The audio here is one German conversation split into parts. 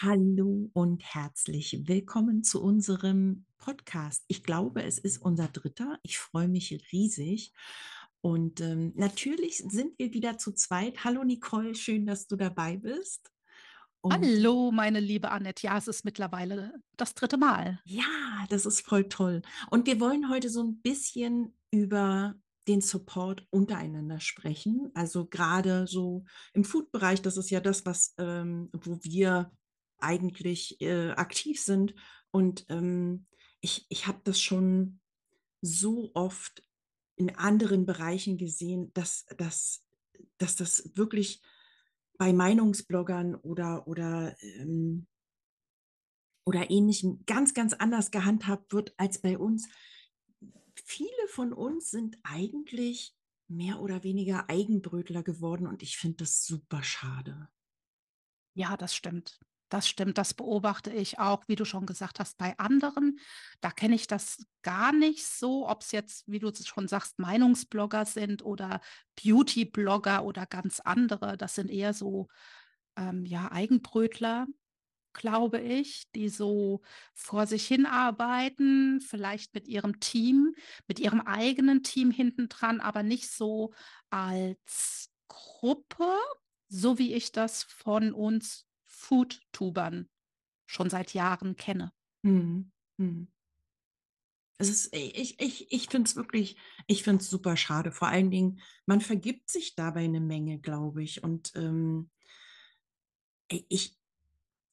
Hallo und herzlich willkommen zu unserem Podcast. Ich glaube, es ist unser dritter. Ich freue mich riesig. Und ähm, natürlich sind wir wieder zu zweit. Hallo Nicole, schön, dass du dabei bist. Und Hallo, meine liebe Annette. Ja, es ist mittlerweile das dritte Mal. Ja, das ist voll toll. Und wir wollen heute so ein bisschen über den Support untereinander sprechen. Also gerade so im Food-Bereich, das ist ja das, was ähm, wo wir eigentlich äh, aktiv sind. Und ähm, ich, ich habe das schon so oft in anderen Bereichen gesehen, dass, dass, dass das wirklich bei Meinungsbloggern oder, oder, ähm, oder ähnlichem ganz, ganz anders gehandhabt wird als bei uns. Viele von uns sind eigentlich mehr oder weniger Eigenbrötler geworden und ich finde das super schade. Ja, das stimmt. Das stimmt, das beobachte ich auch, wie du schon gesagt hast, bei anderen. Da kenne ich das gar nicht so, ob es jetzt, wie du schon sagst, Meinungsblogger sind oder Beauty-Blogger oder ganz andere. Das sind eher so ähm, ja, Eigenbrötler, glaube ich, die so vor sich hin arbeiten, vielleicht mit ihrem Team, mit ihrem eigenen Team hintendran, aber nicht so als Gruppe, so wie ich das von uns Foodtubern schon seit Jahren kenne. Mhm. Mhm. Es ist, ich, ich, ich finde es wirklich, ich finde es super schade. Vor allen Dingen, man vergibt sich dabei eine Menge, glaube ich. Und ähm, ich,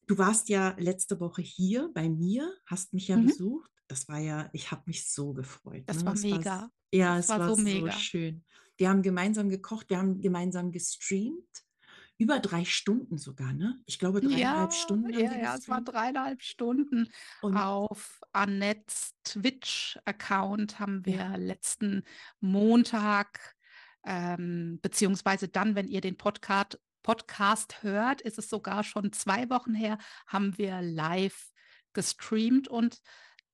du warst ja letzte Woche hier bei mir, hast mich ja mhm. besucht. Das war ja, ich habe mich so gefreut. Das ne? war das mega. ja, das es war, so, war so schön. Wir haben gemeinsam gekocht, wir haben gemeinsam gestreamt über drei Stunden sogar, ne? Ich glaube, dreieinhalb ja, Stunden. Ja, ja, es waren dreieinhalb Stunden. Und auf Annettes Twitch-Account haben wir ja. letzten Montag, ähm, beziehungsweise dann, wenn ihr den Podcast, Podcast hört, ist es sogar schon zwei Wochen her, haben wir live gestreamt und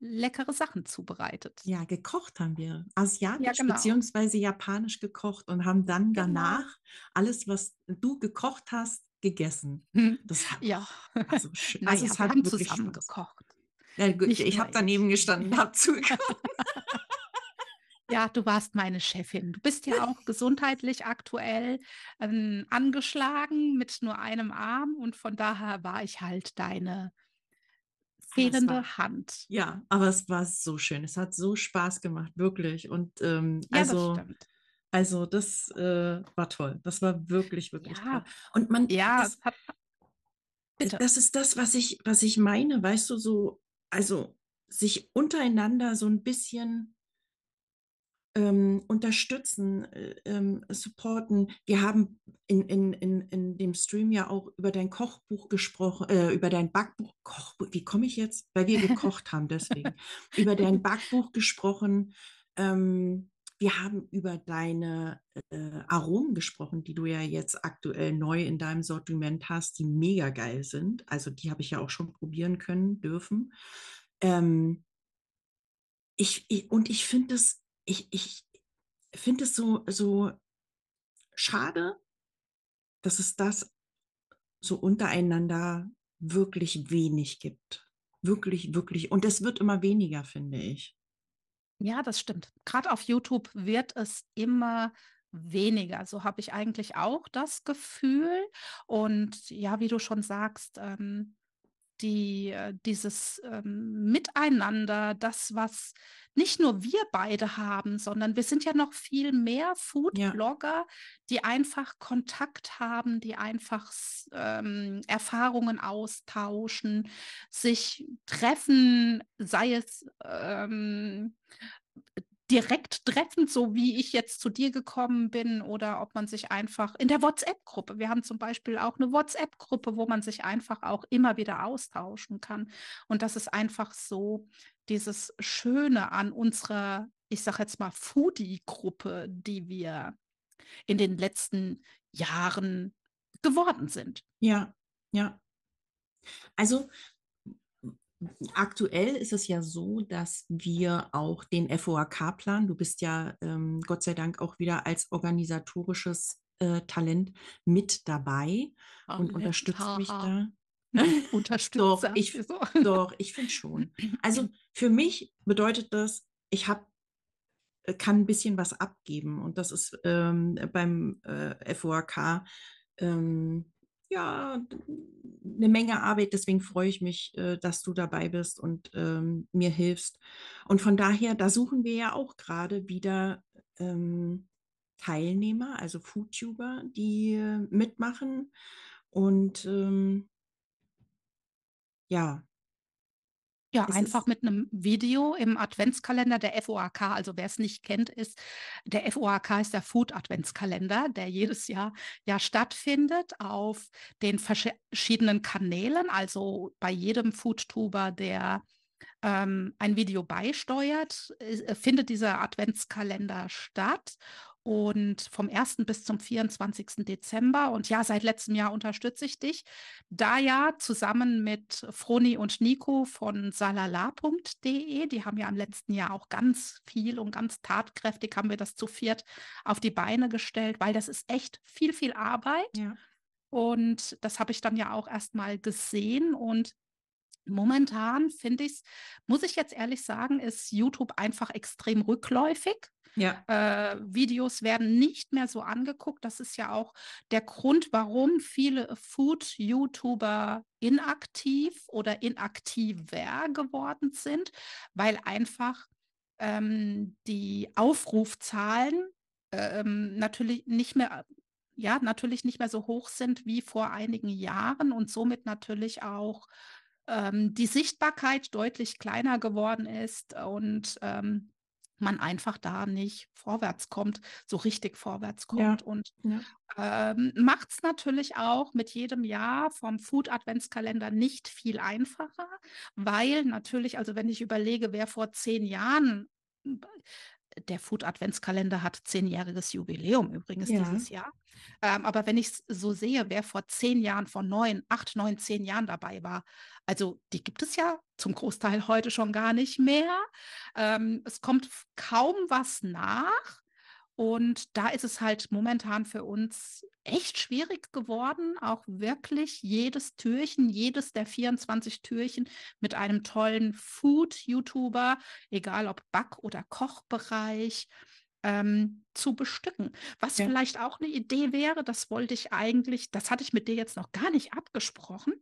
leckere Sachen zubereitet. Ja, gekocht haben wir. Asiatisch ja, genau. beziehungsweise japanisch gekocht und haben dann genau. danach genau. alles, was du gekocht hast, gegessen. Hm. Das hat, ja. Also, schön. also es hat wir haben zusammen Spaß. gekocht. Ja, gut, Nicht ich habe daneben gestanden, habe zugekocht. Ja, du warst meine Chefin. Du bist ja auch gesundheitlich aktuell ähm, angeschlagen mit nur einem Arm und von daher war ich halt deine fehlende war, Hand. Ja, aber es war so schön. Es hat so Spaß gemacht, wirklich. Und ähm, ja, also, das also das äh, war toll. Das war wirklich, wirklich ja. toll. Und man, ja, das, hat, bitte. das ist das, was ich, was ich meine, weißt du, so, also sich untereinander so ein bisschen ähm, unterstützen, äh, ähm, supporten. Wir haben in, in, in, in dem Stream ja auch über dein Kochbuch gesprochen, äh, über dein Backbuch, Kochbuch, wie komme ich jetzt? Weil wir gekocht haben, deswegen. über dein Backbuch gesprochen. Ähm, wir haben über deine äh, Aromen gesprochen, die du ja jetzt aktuell neu in deinem Sortiment hast, die mega geil sind. Also die habe ich ja auch schon probieren können, dürfen. Ähm, ich, ich, und ich finde es ich, ich finde es so, so schade, dass es das so untereinander wirklich wenig gibt. Wirklich, wirklich. Und es wird immer weniger, finde ich. Ja, das stimmt. Gerade auf YouTube wird es immer weniger. So habe ich eigentlich auch das Gefühl. Und ja, wie du schon sagst, ähm, die, äh, dieses ähm, Miteinander, das, was nicht nur wir beide haben, sondern wir sind ja noch viel mehr Foodblogger, ja. die einfach Kontakt haben, die einfach ähm, Erfahrungen austauschen, sich treffen, sei es ähm, direkt treffend, so wie ich jetzt zu dir gekommen bin, oder ob man sich einfach in der WhatsApp-Gruppe, wir haben zum Beispiel auch eine WhatsApp-Gruppe, wo man sich einfach auch immer wieder austauschen kann. Und das ist einfach so dieses Schöne an unserer, ich sage jetzt mal, Foodie-Gruppe, die wir in den letzten Jahren geworden sind. Ja, ja. Also aktuell ist es ja so, dass wir auch den FOAK-Plan, du bist ja ähm, Gott sei Dank auch wieder als organisatorisches äh, Talent mit dabei oh, und unterstützt mich da. Unterstützer. Doch, ich, doch, ich finde schon. Also für mich bedeutet das, ich habe äh, kann ein bisschen was abgeben und das ist ähm, beim äh, FOAK ähm, ja eine Menge Arbeit. Deswegen freue ich mich, äh, dass du dabei bist und ähm, mir hilfst. Und von daher, da suchen wir ja auch gerade wieder ähm, Teilnehmer, also Foodtuber, die äh, mitmachen und ähm, ja. Ja, Es einfach mit einem Video im Adventskalender der FOAK. Also wer es nicht kennt, ist, der FOAK ist der Food Adventskalender, der jedes Jahr ja stattfindet auf den verschiedenen Kanälen. Also bei jedem Foodtuber, der ähm, ein Video beisteuert, äh, findet dieser Adventskalender statt und vom 1. bis zum 24. Dezember. Und ja, seit letztem Jahr unterstütze ich dich. Da ja zusammen mit Froni und Nico von salala.de, die haben ja im letzten Jahr auch ganz viel und ganz tatkräftig haben wir das zu viert auf die Beine gestellt, weil das ist echt viel, viel Arbeit. Ja. Und das habe ich dann ja auch erstmal gesehen und Momentan finde ich es, muss ich jetzt ehrlich sagen, ist YouTube einfach extrem rückläufig. Ja. Äh, Videos werden nicht mehr so angeguckt. Das ist ja auch der Grund, warum viele Food-YouTuber inaktiv oder inaktiver geworden sind, weil einfach ähm, die Aufrufzahlen ähm, natürlich nicht mehr ja, natürlich nicht mehr so hoch sind wie vor einigen Jahren und somit natürlich auch ähm, die Sichtbarkeit deutlich kleiner geworden ist und ähm, man einfach da nicht vorwärts kommt, so richtig vorwärts kommt. Ja. Und ja. ähm, macht es natürlich auch mit jedem Jahr vom Food Adventskalender nicht viel einfacher, weil natürlich, also wenn ich überlege, wer vor zehn Jahren der Food Adventskalender hat zehnjähriges Jubiläum übrigens ja. dieses Jahr. Ähm, aber wenn ich so sehe, wer vor zehn Jahren, vor neun, acht, neun, zehn Jahren dabei war, also die gibt es ja zum Großteil heute schon gar nicht mehr. Ähm, es kommt kaum was nach. Und da ist es halt momentan für uns echt schwierig geworden, auch wirklich jedes Türchen, jedes der 24 Türchen mit einem tollen Food-YouTuber, egal ob Back- oder Kochbereich, ähm, zu bestücken. Was ja. vielleicht auch eine Idee wäre, das wollte ich eigentlich, das hatte ich mit dir jetzt noch gar nicht abgesprochen.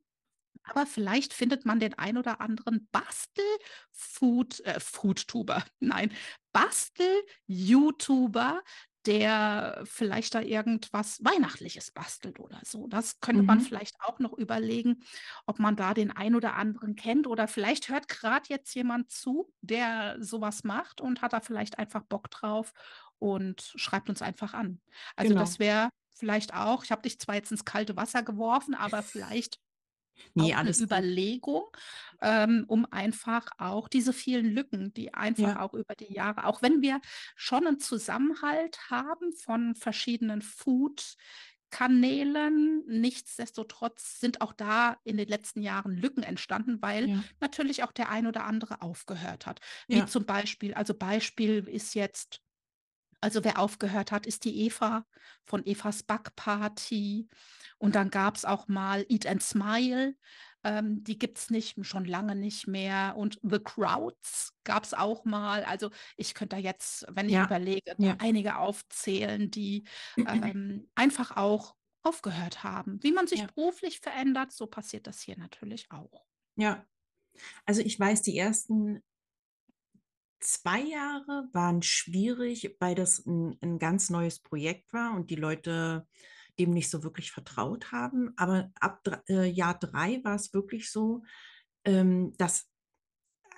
Aber vielleicht findet man den ein oder anderen Bastel-Food, äh, Foodtuber, nein, Bastel-YouTuber, der vielleicht da irgendwas Weihnachtliches bastelt oder so. Das könnte mhm. man vielleicht auch noch überlegen, ob man da den ein oder anderen kennt oder vielleicht hört gerade jetzt jemand zu, der sowas macht und hat da vielleicht einfach Bock drauf und schreibt uns einfach an. Also genau. das wäre vielleicht auch, ich habe dich zwar jetzt ins kalte Wasser geworfen, aber vielleicht Nee, auch alles eine Überlegung, ähm, um einfach auch diese vielen Lücken, die einfach ja. auch über die Jahre, auch wenn wir schon einen Zusammenhalt haben von verschiedenen Food, Kanälen. Nichtsdestotrotz sind auch da in den letzten Jahren Lücken entstanden, weil ja. natürlich auch der ein oder andere aufgehört hat. Wie ja. zum Beispiel, also Beispiel ist jetzt also wer aufgehört hat, ist die Eva von Evas Backparty. Und dann gab es auch mal Eat and Smile. Ähm, die gibt es nicht, schon lange nicht mehr. Und The Crowds gab es auch mal. Also ich könnte da jetzt, wenn ich ja. überlege, ja. einige aufzählen, die ähm, einfach auch aufgehört haben. Wie man sich ja. beruflich verändert, so passiert das hier natürlich auch. Ja. Also ich weiß, die ersten zwei Jahre waren schwierig, weil das ein, ein ganz neues Projekt war und die Leute dem nicht so wirklich vertraut haben. Aber ab äh, Jahr drei war es wirklich so, ähm, dass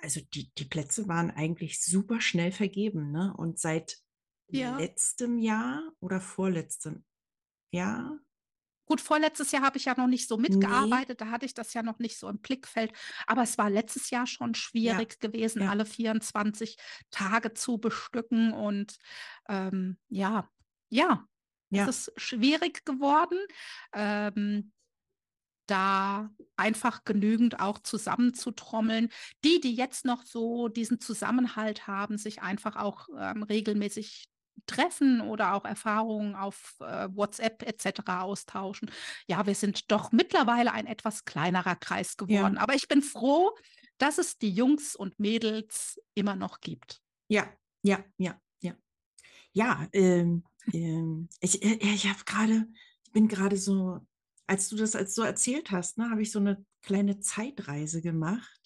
also die, die Plätze waren eigentlich super schnell vergeben. Ne? Und seit ja. letztem Jahr oder vorletztem Jahr Gut, vorletztes Jahr habe ich ja noch nicht so mitgearbeitet, nee. da hatte ich das ja noch nicht so im Blickfeld. Aber es war letztes Jahr schon schwierig ja. gewesen, ja. alle 24 Tage zu bestücken. Und ähm, ja, ja, ja, es ist schwierig geworden. Ähm, da einfach genügend auch zusammenzutrommeln. Die, die jetzt noch so diesen Zusammenhalt haben, sich einfach auch ähm, regelmäßig treffen oder auch Erfahrungen auf äh, WhatsApp etc. austauschen. Ja, wir sind doch mittlerweile ein etwas kleinerer Kreis geworden. Ja. Aber ich bin froh, dass es die Jungs und Mädels immer noch gibt. Ja, ja, ja, ja. Ja, ähm, ähm, ich, äh, ich habe gerade, ich bin gerade so, als du das als so erzählt hast, ne, habe ich so eine kleine Zeitreise gemacht.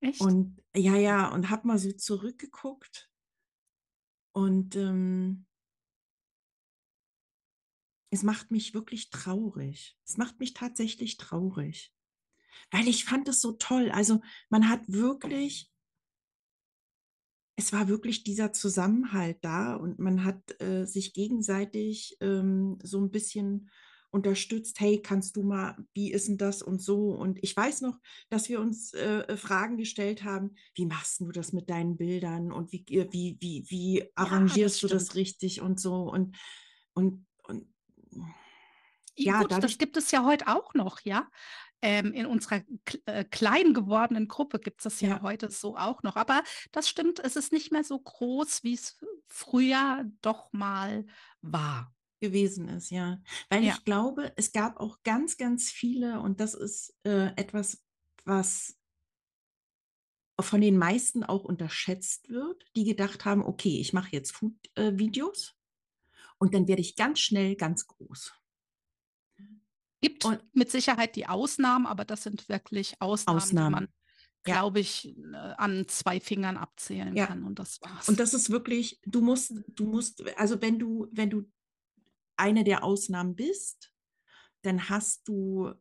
Echt? Und ja, ja, und habe mal so zurückgeguckt und ähm, es macht mich wirklich traurig. Es macht mich tatsächlich traurig, weil ich fand es so toll. Also man hat wirklich, es war wirklich dieser Zusammenhalt da und man hat äh, sich gegenseitig ähm, so ein bisschen unterstützt, hey, kannst du mal, wie ist denn das und so. Und ich weiß noch, dass wir uns äh, Fragen gestellt haben, wie machst du das mit deinen Bildern und wie, äh, wie, wie, wie ja, arrangierst das du das richtig und so. Und, und, und ja, Gut, das gibt es ja heute auch noch, ja. Ähm, in unserer äh, klein gewordenen Gruppe gibt es das ja. ja. heute so auch noch. Aber das stimmt, es ist nicht mehr so groß, wie es früher doch mal war gewesen ist, ja. Weil ja. ich glaube, es gab auch ganz, ganz viele, und das ist äh, etwas, was von den meisten auch unterschätzt wird, die gedacht haben, okay, ich mache jetzt Food-Videos äh, und dann werde ich ganz schnell ganz groß. Gibt und, mit Sicherheit die Ausnahmen, aber das sind wirklich Ausnahmen, Ausnahmen. die man, ja. glaube ich, äh, an zwei Fingern abzählen ja. kann. Und das war's. Und das ist wirklich, du musst, du musst, also wenn du, wenn du eine der Ausnahmen bist, dann hast du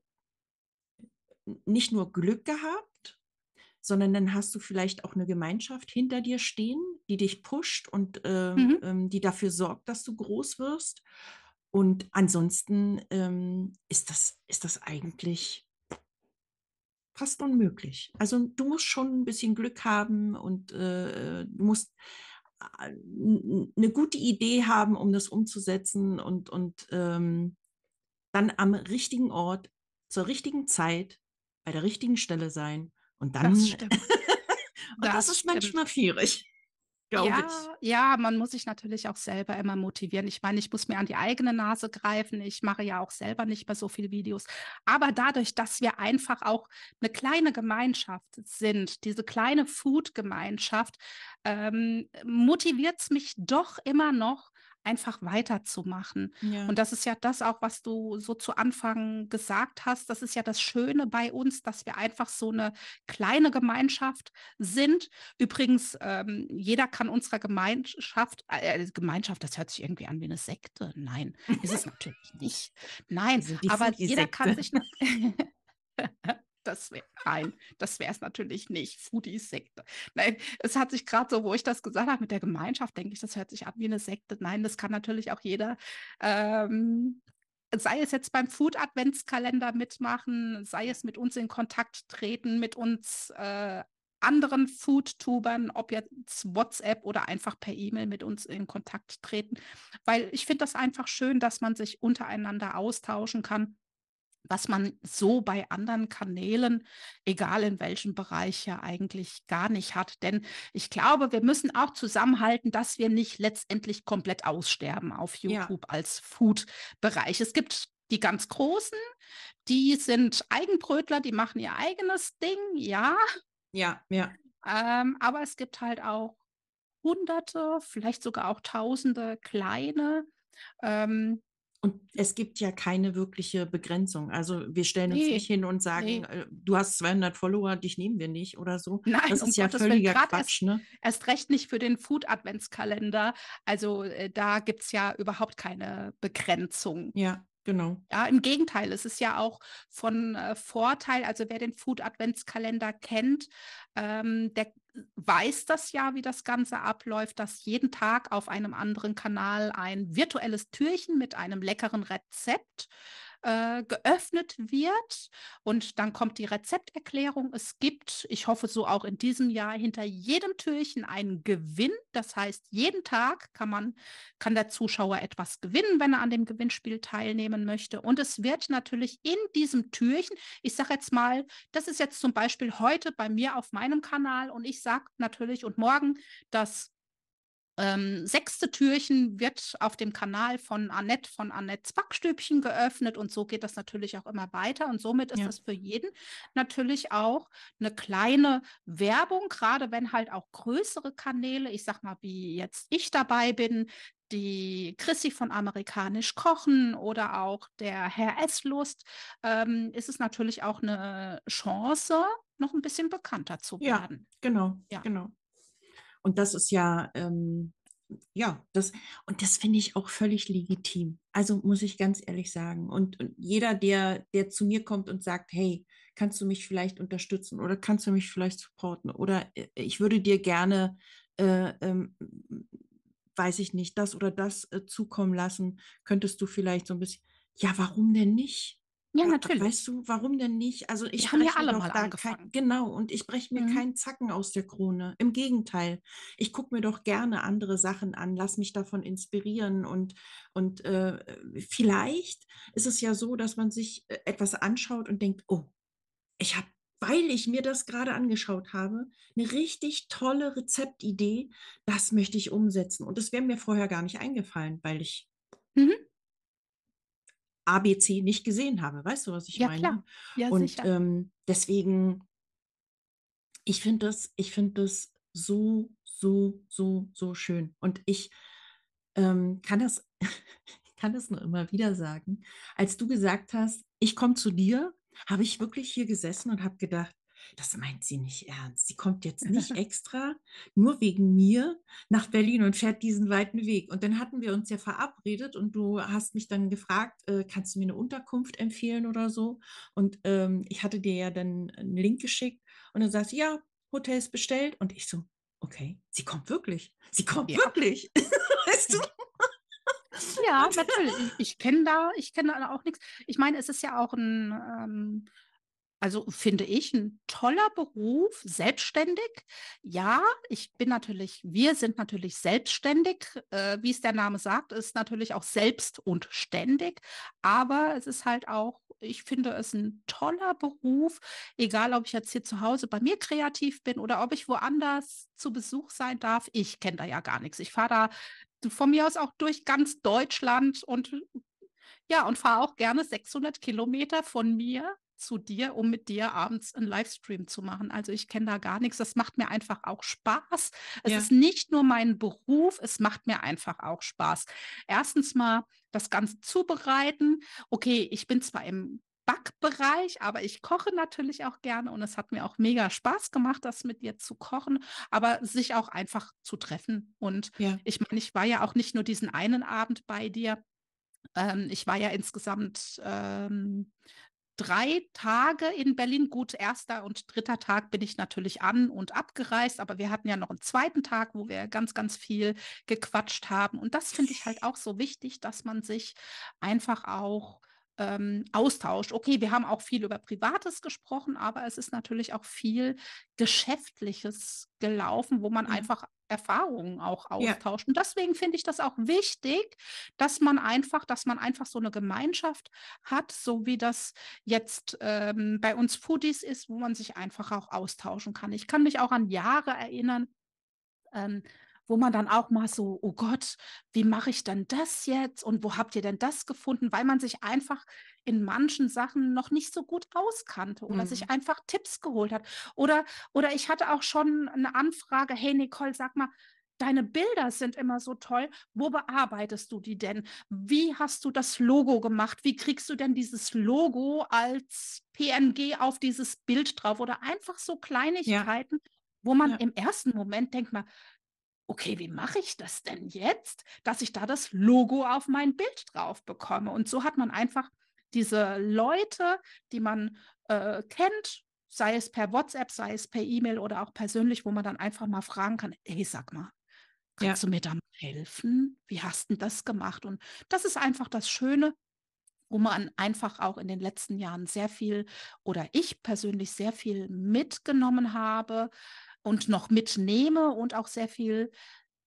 nicht nur Glück gehabt, sondern dann hast du vielleicht auch eine Gemeinschaft hinter dir stehen, die dich pusht und äh, mhm. ähm, die dafür sorgt, dass du groß wirst. Und ansonsten ähm, ist, das, ist das eigentlich fast unmöglich. Also du musst schon ein bisschen Glück haben und äh, du musst äh, eine gute Idee haben, um das umzusetzen und, und ähm, dann am richtigen Ort, zur richtigen Zeit, bei der richtigen Stelle sein. Und dann. Das stimmt. und das, das ist stimmt. manchmal schwierig glaube ja, ich. Ja, man muss sich natürlich auch selber immer motivieren. Ich meine, ich muss mir an die eigene Nase greifen. Ich mache ja auch selber nicht mehr so viele Videos. Aber dadurch, dass wir einfach auch eine kleine Gemeinschaft sind, diese kleine Food-Gemeinschaft, ähm, motiviert es mich doch immer noch, einfach weiterzumachen. Ja. Und das ist ja das auch, was du so zu Anfang gesagt hast. Das ist ja das Schöne bei uns, dass wir einfach so eine kleine Gemeinschaft sind. Übrigens, ähm, jeder kann unserer Gemeinschaft, äh, äh Gemeinschaft, das hört sich irgendwie an wie eine Sekte. Nein, ist es natürlich nicht. Nein, also aber jeder Sekte. kann sich. das wäre, nein, das wäre es natürlich nicht. Foodie-Sekte. Nein, es hat sich gerade so, wo ich das gesagt habe, mit der Gemeinschaft, denke ich, das hört sich an wie eine Sekte. Nein, das kann natürlich auch jeder. Ähm, sei es jetzt beim Food-Adventskalender mitmachen, sei es mit uns in Kontakt treten, mit uns äh, anderen Foodtubern, ob jetzt WhatsApp oder einfach per E-Mail mit uns in Kontakt treten. Weil ich finde das einfach schön, dass man sich untereinander austauschen kann was man so bei anderen Kanälen, egal in welchem Bereich, ja eigentlich gar nicht hat. Denn ich glaube, wir müssen auch zusammenhalten, dass wir nicht letztendlich komplett aussterben auf YouTube ja. als Food-Bereich. Es gibt die ganz Großen, die sind Eigenbrötler, die machen ihr eigenes Ding, ja. Ja, ja. Ähm, aber es gibt halt auch Hunderte, vielleicht sogar auch Tausende kleine, ähm, und es gibt ja keine wirkliche Begrenzung. Also wir stellen uns ne, nicht hin und sagen, nee. Äh, du hast 200 Follower, dich nehmen wir nicht oder so. Nein, das ist ja Gottes völliger Quatsch. Erst, ne? erst recht nicht für den Food-Adventskalender. Also äh, da gibt es ja überhaupt keine Begrenzung. Ja, Genau. Ja, im Gegenteil, es ist ja auch von äh, Vorteil. Also wer den Food Adventskalender kennt, ähm, der weiß das ja, wie das Ganze abläuft, dass jeden Tag auf einem anderen Kanal ein virtuelles Türchen mit einem leckeren Rezept äh, geöffnet wird. Und dann kommt die Rezepterklärung. Es gibt, ich hoffe so auch in diesem Jahr, hinter jedem Türchen einen Gewinn. Das heißt, jeden Tag kann man, kann der Zuschauer etwas gewinnen, wenn er an dem Gewinnspiel teilnehmen möchte. Und es wird natürlich in diesem Türchen, ich sage jetzt mal, das ist jetzt zum Beispiel heute bei mir auf meinem Kanal und ich sage natürlich und morgen, dass ähm, sechste Türchen wird auf dem Kanal von Annette von Annettes Backstübchen geöffnet und so geht das natürlich auch immer weiter und somit ist ja. das für jeden natürlich auch eine kleine Werbung, gerade wenn halt auch größere Kanäle, ich sag mal, wie jetzt ich dabei bin, die Chrissy von Amerikanisch Kochen oder auch der Herr Esslust, ähm, ist es natürlich auch eine Chance, noch ein bisschen bekannter zu werden. Ja, genau, ja. genau. Und das ist ja, ähm, ja, das, und das finde ich auch völlig legitim. Also muss ich ganz ehrlich sagen. Und, und jeder, der, der zu mir kommt und sagt, hey, kannst du mich vielleicht unterstützen oder kannst du mich vielleicht supporten oder äh, ich würde dir gerne, äh, ähm, weiß ich nicht, das oder das äh, zukommen lassen, könntest du vielleicht so ein bisschen, ja, warum denn nicht? Ja, natürlich. Weißt du, warum denn nicht? Also ich habe ja alle mal angefangen. Kein, genau, und ich breche mir mhm. keinen Zacken aus der Krone. Im Gegenteil, ich gucke mir doch gerne andere Sachen an, lass mich davon inspirieren und und äh, vielleicht ist es ja so, dass man sich äh, etwas anschaut und denkt, oh, ich habe weil ich mir das gerade angeschaut habe, eine richtig tolle Rezeptidee, das möchte ich umsetzen. Und das wäre mir vorher gar nicht eingefallen, weil ich mhm. ABC nicht gesehen habe. Weißt du, was ich ja, meine? Klar. Ja, Und sicher. Ähm, deswegen, ich finde das, ich finde das so, so, so, so schön. Und ich ähm, kann das, kann das nur immer wieder sagen. Als du gesagt hast, ich komme zu dir, habe ich wirklich hier gesessen und habe gedacht, das meint sie nicht ernst. Sie kommt jetzt nicht extra, nur wegen mir, nach Berlin und fährt diesen weiten Weg. Und dann hatten wir uns ja verabredet und du hast mich dann gefragt, äh, kannst du mir eine Unterkunft empfehlen oder so? Und ähm, ich hatte dir ja dann einen Link geschickt und dann sagst du, ja, Hotel ist bestellt. Und ich so, okay, sie kommt wirklich. Sie kommt ja. wirklich. weißt du? Ja, natürlich. Ich, ich kenne da, ich kenne da auch nichts. Ich meine, es ist ja auch ein ähm, also finde ich ein toller Beruf, selbstständig. Ja, ich bin natürlich, wir sind natürlich selbstständig, äh, wie es der Name sagt, ist natürlich auch selbst und ständig, aber es ist halt auch, ich finde es ein toller Beruf, egal ob ich jetzt hier zu Hause bei mir kreativ bin oder ob ich woanders zu Besuch sein darf. Ich kenne da ja gar nichts. Ich fahre da von mir aus auch durch ganz Deutschland und ja, und fahre auch gerne 600 Kilometer von mir zu dir, um mit dir abends einen Livestream zu machen. Also ich kenne da gar nichts. Das macht mir einfach auch Spaß. Es ja. ist nicht nur mein Beruf, es macht mir einfach auch Spaß. Erstens mal das Ganze zubereiten. Okay, ich bin zwar im Backbereich, aber ich koche natürlich auch gerne und es hat mir auch mega Spaß gemacht, das mit dir zu kochen, aber sich auch einfach zu treffen. Und ja. ich meine, ich war ja auch nicht nur diesen einen Abend bei dir, ähm, ich war ja insgesamt ähm, drei Tage in Berlin. Gut, erster und dritter Tag bin ich natürlich an und abgereist, aber wir hatten ja noch einen zweiten Tag, wo wir ganz, ganz viel gequatscht haben. Und das finde ich halt auch so wichtig, dass man sich einfach auch ähm, austauscht. Okay, wir haben auch viel über Privates gesprochen, aber es ist natürlich auch viel Geschäftliches gelaufen, wo man mhm. einfach Erfahrungen auch austauscht. Ja. Und deswegen finde ich das auch wichtig, dass man einfach, dass man einfach so eine Gemeinschaft hat, so wie das jetzt ähm, bei uns Foodies ist, wo man sich einfach auch austauschen kann. Ich kann mich auch an Jahre erinnern, ähm, wo man dann auch mal so, oh Gott, wie mache ich denn das jetzt und wo habt ihr denn das gefunden, weil man sich einfach in manchen Sachen noch nicht so gut auskannte oder mhm. sich einfach Tipps geholt hat. Oder, oder ich hatte auch schon eine Anfrage, hey Nicole, sag mal, deine Bilder sind immer so toll. Wo bearbeitest du die denn? Wie hast du das Logo gemacht? Wie kriegst du denn dieses Logo als PNG auf dieses Bild drauf? Oder einfach so Kleinigkeiten, ja. wo man ja. im ersten Moment denkt mal, okay, wie mache ich das denn jetzt, dass ich da das Logo auf mein Bild drauf bekomme? Und so hat man einfach diese Leute, die man äh, kennt, sei es per WhatsApp, sei es per E-Mail oder auch persönlich, wo man dann einfach mal fragen kann, hey, sag mal, kannst ja. du mir da mal helfen? Wie hast du das gemacht? Und das ist einfach das Schöne, wo man einfach auch in den letzten Jahren sehr viel oder ich persönlich sehr viel mitgenommen habe, und noch mitnehme und auch sehr viel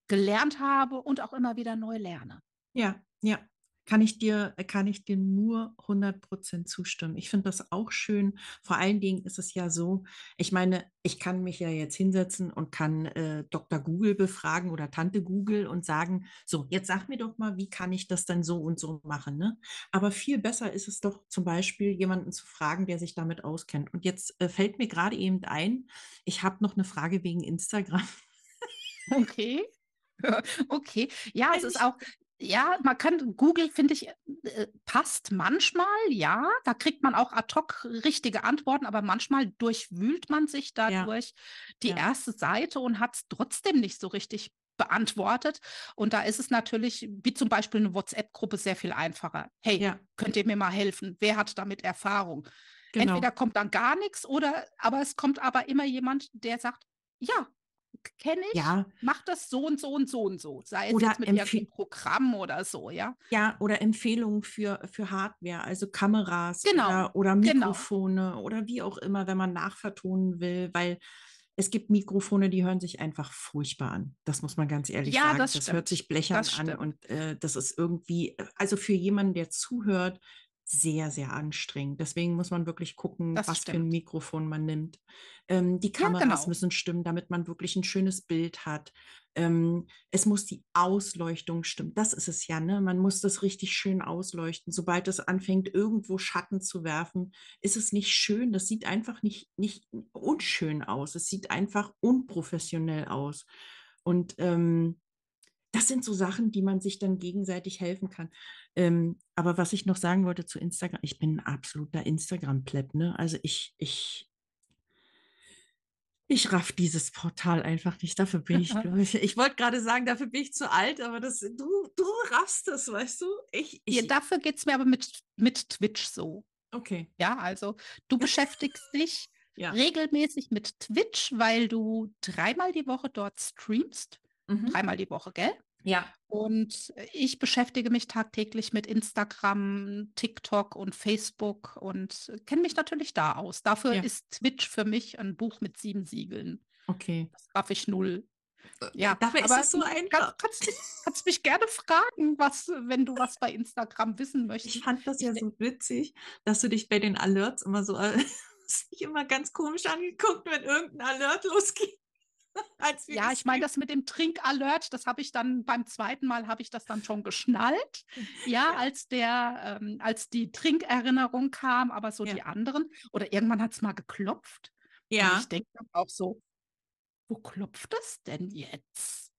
gelernt habe und auch immer wieder neu lerne. Ja, ja kann ich dir, äh, kann ich dir nur 100 zustimmen. Ich finde das auch schön. Vor allen Dingen ist es ja so, ich meine, ich kann mich ja jetzt hinsetzen und kann äh, Dr. Google befragen oder Tante Google und sagen, so, jetzt sag mir doch mal, wie kann ich das denn so und so machen? Ne? Aber viel besser ist es doch zum Beispiel, jemanden zu fragen, der sich damit auskennt. Und jetzt äh, fällt mir gerade eben ein, ich habe noch eine Frage wegen Instagram. Okay. Okay, ja, es ist auch, ja, man kann, Google finde ich, äh, passt manchmal, ja. Da kriegt man auch ad hoc richtige Antworten, aber manchmal durchwühlt man sich dadurch ja. die ja. erste Seite und hat es trotzdem nicht so richtig beantwortet. Und da ist es natürlich, wie zum Beispiel eine WhatsApp-Gruppe, sehr viel einfacher. Hey, ja. könnt ihr mir mal helfen? Wer hat damit Erfahrung? Genau. Entweder kommt dann gar nichts oder, aber es kommt aber immer jemand, der sagt, ja, kenne ich, ja. mach das so und so und so und so. Sei es oder jetzt mit irgendeinem Programm oder so, ja. Ja, oder Empfehlungen für, für Hardware, also Kameras genau. oder, oder, genau. Mikrofone genau. oder wie auch immer, wenn man nachvertonen will, weil es gibt Mikrofone, die hören sich einfach furchtbar an. Das muss man ganz ehrlich ja, sagen. Das, das hört sich blechern an und äh, das ist irgendwie, äh, also für jemanden, der zuhört, sehr, sehr anstrengend. Deswegen muss man wirklich gucken, das was stimmt. für ein Mikrofon man nimmt. Ähm, die Kameras ja, genau. müssen stimmen, damit man wirklich ein schönes Bild hat. Ähm, es muss die Ausleuchtung stimmen. Das ist es ja, ne? Man muss das richtig schön ausleuchten. Sobald es anfängt, irgendwo Schatten zu werfen, ist es nicht schön. Das sieht einfach nicht, nicht unschön aus. Es sieht einfach unprofessionell aus. Und ähm, das sind so Sachen, die man sich dann gegenseitig helfen kann. Ähm, aber was ich noch sagen wollte zu Instagram, ich bin ein absoluter Instagram-Pleb, ne? Also ich, ich, ich raff dieses Portal einfach nicht. Dafür bin ich, glaube ich. Ich wollte gerade sagen, dafür bin ich zu alt, aber das, du, du raffst das, weißt du? Ich, ich ja, dafür geht es mir aber mit, mit Twitch so. Okay. Ja, also du beschäftigst dich ja. regelmäßig mit Twitch, weil du dreimal die Woche dort streamst. Mhm. Dreimal die Woche, gell? Ja. Und ich beschäftige mich tagtäglich mit Instagram, TikTok und Facebook und kenne mich natürlich da aus. Dafür ja. ist Twitch für mich ein Buch mit sieben Siegeln. Okay. Das darf ich null. Äh, ja, dafür ist es so einfach. Kannst, kannst, kannst mich gerne fragen, was, wenn du was bei Instagram wissen möchtest. Ich fand das ja so witzig, dass du dich bei den Alerts immer so, äh, immer ganz komisch angeguckt, wenn irgendein Alert losgeht. ja, ich meine, das mit dem Trinkalert, das habe ich dann beim zweiten Mal habe ich das dann schon geschnallt. Ja, als der, ähm, als die Trinkerinnerung kam, aber so ja. die anderen. Oder irgendwann hat es mal geklopft. Ja. Und ich denke dann auch so, wo klopft es denn jetzt?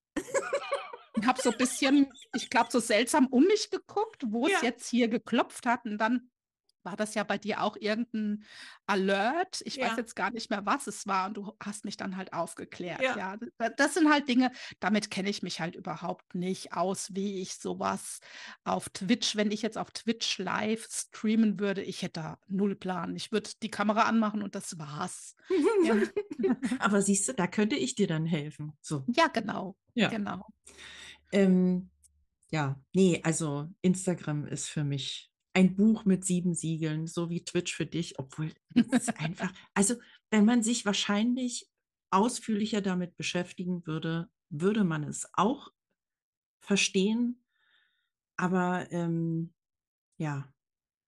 und habe so ein bisschen, ich glaube, so seltsam um mich geguckt, wo es jetzt hier geklopft hat. Und dann war das ja bei dir auch irgendein Alert. Ich ja. weiß jetzt gar nicht mehr, was es war. Und du hast mich dann halt aufgeklärt. Ja, ja. das sind halt Dinge, damit kenne ich mich halt überhaupt nicht aus, wie ich sowas auf Twitch, wenn ich jetzt auf Twitch live streamen würde, ich hätte da null Plan. Ich würde die Kamera anmachen und das war's. ja. Aber siehst du, da könnte ich dir dann helfen. So. Ja, genau. Ja. Genau. Ähm, ja, nee, also Instagram ist für mich ein Buch mit sieben Siegeln, so wie Twitch für dich, obwohl es einfach, also wenn man sich wahrscheinlich ausführlicher damit beschäftigen würde, würde man es auch verstehen. Aber ähm, ja,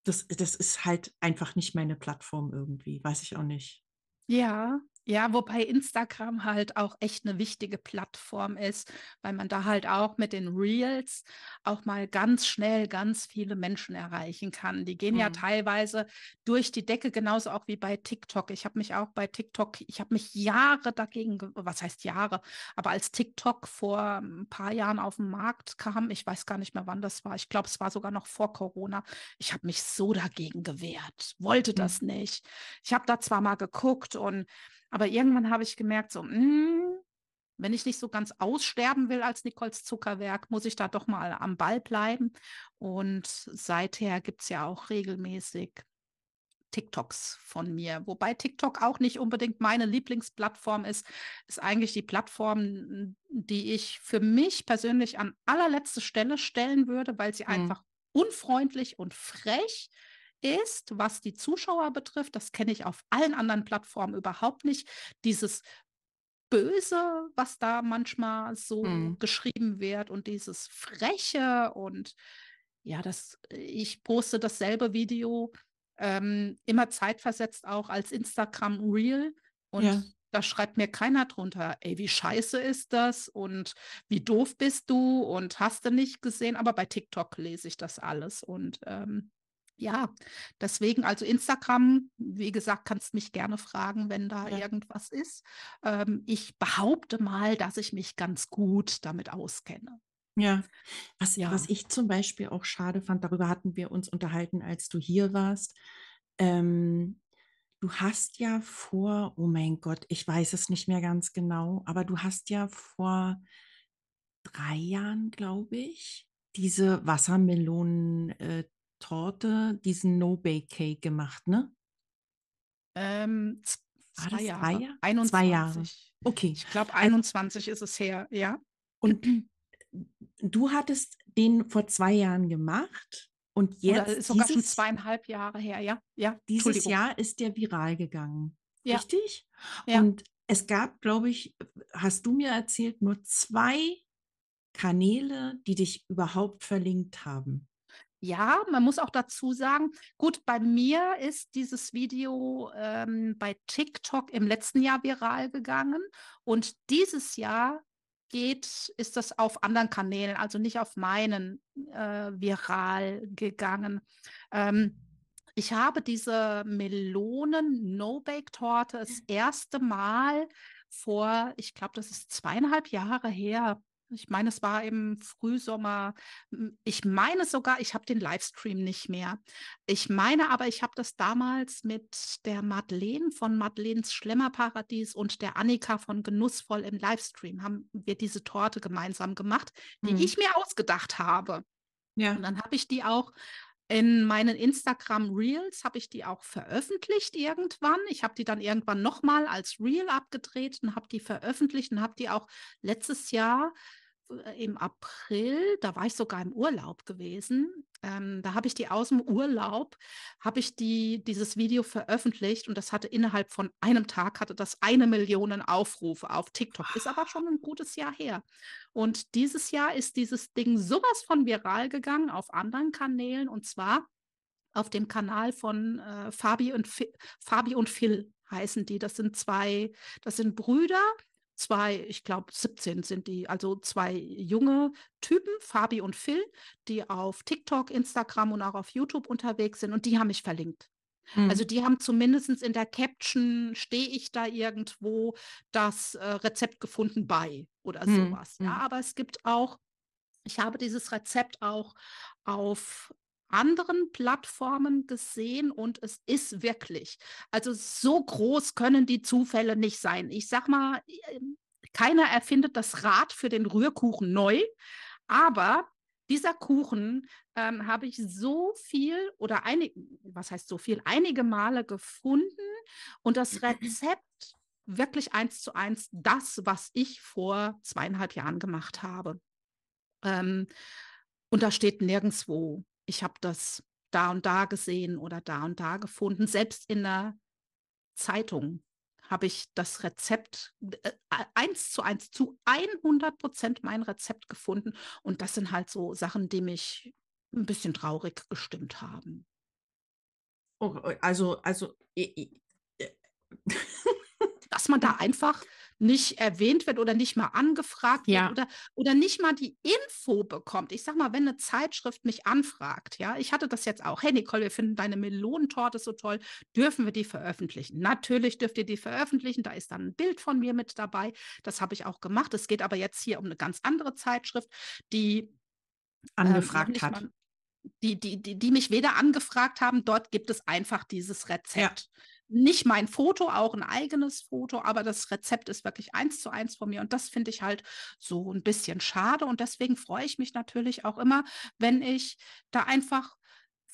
das, das ist halt einfach nicht meine Plattform irgendwie, weiß ich auch nicht. Ja, ja, wobei Instagram halt auch echt eine wichtige Plattform ist, weil man da halt auch mit den Reels auch mal ganz schnell ganz viele Menschen erreichen kann. Die gehen mhm. ja teilweise durch die Decke, genauso auch wie bei TikTok. Ich habe mich auch bei TikTok, ich habe mich Jahre dagegen, was heißt Jahre, aber als TikTok vor ein paar Jahren auf den Markt kam, ich weiß gar nicht mehr, wann das war. Ich glaube, es war sogar noch vor Corona. Ich habe mich so dagegen gewehrt, wollte mhm. das mhm. nicht. Ich habe da zwar mal geguckt und aber irgendwann habe ich gemerkt, so, mh, hm, wenn ich nicht so ganz aussterben will als Nicoles Zuckerwerk, muss ich da doch mal am Ball bleiben. Und seither gibt es ja auch regelmäßig TikToks von mir. Wobei TikTok auch nicht unbedingt meine Lieblingsplattform ist, ist eigentlich die Plattform, die ich für mich persönlich an allerletzte Stelle stellen würde, weil sie mhm. einfach unfreundlich und frech ist, was die Zuschauer betrifft. Das kenne ich auf allen anderen Plattformen überhaupt nicht. Dieses Böse, was da manchmal so mhm. geschrieben wird und dieses Freche und ja, das, ich poste dasselbe Video ähm, immer zeitversetzt auch als Instagram Real und ja. da schreibt mir keiner drunter, ey, wie scheiße ist das und wie doof bist du und hast du nicht gesehen, aber bei TikTok lese ich das alles und ähm, ja, deswegen, also Instagram, wie gesagt, kannst mich gerne fragen, wenn da ja. irgendwas ist. Ähm, ich behaupte mal, dass ich mich ganz gut damit auskenne. Ja. Was, ja. was ich zum Beispiel auch schade fand, darüber hatten wir uns unterhalten, als du hier warst. Ähm, du hast ja vor, oh mein Gott, ich weiß es nicht mehr ganz genau, aber du hast ja vor drei Jahren, glaube ich, diese Wassermelonen. Äh, Torte, diesen No-Bake-Cake gemacht, ne? Ähm, zwei, ah, Jahre. Jahre? 21. Zwei Jahre. Okay. Ich glaube, 21 also, ist es her, ja. Und du hattest den vor zwei Jahren gemacht und jetzt. Oder ist sogar dieses, schon zweieinhalb Jahre her, ja. ja dieses Jahr ist der viral gegangen. Ja. Richtig? Ja. Und es gab, glaube ich, hast du mir erzählt, nur zwei Kanäle, die dich überhaupt verlinkt haben ja, man muss auch dazu sagen, gut, bei mir ist dieses Video ähm, bei TikTok im letzten Jahr viral gegangen und dieses Jahr geht, ist das auf anderen Kanälen, also nicht auf meinen äh, viral gegangen. Ähm, ich habe diese Melonen-No-Bake-Torte das erste Mal vor, ich glaube, das ist zweieinhalb Jahre her, ich meine, es war im Frühsommer. Ich meine sogar, ich habe den Livestream nicht mehr. Ich meine aber, ich habe das damals mit der Madeleine von Madeleines Schlemmerparadies und der Annika von Genussvoll im Livestream haben wir diese Torte gemeinsam gemacht, die mhm. ich mir ausgedacht habe. Ja. Und dann habe ich die auch in meinen Instagram Reels habe ich die auch veröffentlicht irgendwann. Ich habe die dann irgendwann nochmal als Reel abgedreht und habe die veröffentlicht und habe die auch letztes Jahr äh, im April, da war ich sogar im Urlaub gewesen. Ähm, da habe ich die aus dem Urlaub, habe ich die, dieses Video veröffentlicht und das hatte innerhalb von einem Tag, hatte das eine Million Aufrufe auf TikTok. Ist aber schon ein gutes Jahr her. Und dieses Jahr ist dieses Ding sowas von viral gegangen auf anderen Kanälen und zwar auf dem Kanal von äh, Fabi, und Fi Fabi und Phil heißen die. Das sind zwei, das sind Brüder, zwei, ich glaube 17 sind die, also zwei junge Typen, Fabi und Phil, die auf TikTok, Instagram und auch auf YouTube unterwegs sind und die haben mich verlinkt. Also hm. die haben zumindest in der Caption, stehe ich da irgendwo, das äh, Rezept gefunden bei oder mhm. sowas. Ja, hm. aber es gibt auch ich habe dieses Rezept auch auf anderen Plattformen gesehen und es ist wirklich. Also so groß können die Zufälle nicht sein. Ich sag mal, keiner erfindet das Rad für den Rührkuchen neu, aber dieser Kuchen ähm, habe ich so viel oder einige, was heißt so viel, einige Male gefunden und das Rezept wirklich eins zu eins das, was ich vor zweieinhalb Jahren gemacht habe. Ähm, und da steht nirgendwo ich habe das da und da gesehen oder da und da gefunden. Selbst in der Zeitung habe ich das Rezept äh, eins zu eins zu 100 Prozent mein Rezept gefunden. Und das sind halt so Sachen, die mich ein bisschen traurig gestimmt haben. Oh, also, also, ich, äh, ich, dass man da hm. einfach nicht erwähnt wird oder nicht mal angefragt ja. wird oder, oder nicht mal die Info bekommt. Ich sag mal, wenn eine Zeitschrift mich anfragt, ja, ich hatte das jetzt auch. Hey Nicole, wir finden deine Melonentorte so toll, dürfen wir die veröffentlichen? Natürlich dürft ihr die veröffentlichen. Da ist dann ein Bild von mir mit dabei. Das habe ich auch gemacht. Es geht aber jetzt hier um eine ganz andere Zeitschrift, die ähm, angefragt ähm, hat. Mal, die, die, die, die mich weder angefragt haben, dort gibt es einfach dieses Rezept. Ja nicht mein Foto, auch ein eigenes Foto, aber das Rezept ist wirklich eins zu eins von mir und das finde ich halt so ein bisschen schade und deswegen freue ich mich natürlich auch immer, wenn ich da einfach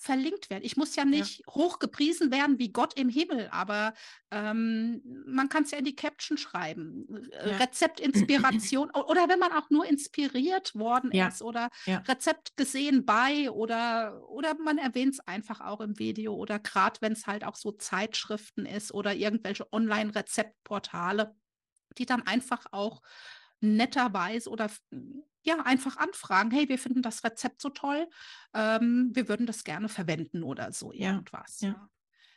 verlinkt werden. Ich muss ja nicht ja. hochgepriesen werden wie Gott im Himmel, aber ähm, man kann es ja in die Caption schreiben. Äh, ja. Rezept, Inspiration oder wenn man auch nur inspiriert worden ja. ist oder Rezept gesehen bei oder, oder man erwähnt es einfach auch im Video oder gerade wenn es halt auch so Zeitschriften ist oder irgendwelche Online-Rezeptportale, die dann einfach auch netterweise oder ja, einfach anfragen, hey, wir finden das Rezept so toll, ähm, wir würden das gerne verwenden oder so, ja. irgendwas. Ja. Ne?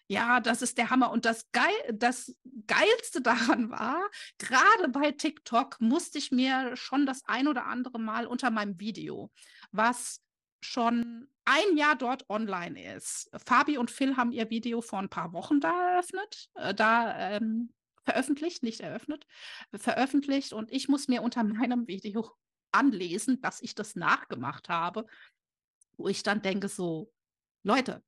ja. das ist der Hammer. Und das, Geil, das Geilste daran war, gerade bei TikTok musste ich mir schon das ein oder andere Mal unter meinem Video, was schon ein Jahr dort online ist. Fabi und Phil haben ihr Video vor ein paar Wochen da eröffnet, äh, da ähm, veröffentlicht, nicht eröffnet, veröffentlicht und ich muss mir unter meinem Video anlesen, dass ich das nachgemacht habe, wo ich dann denke so, Leute,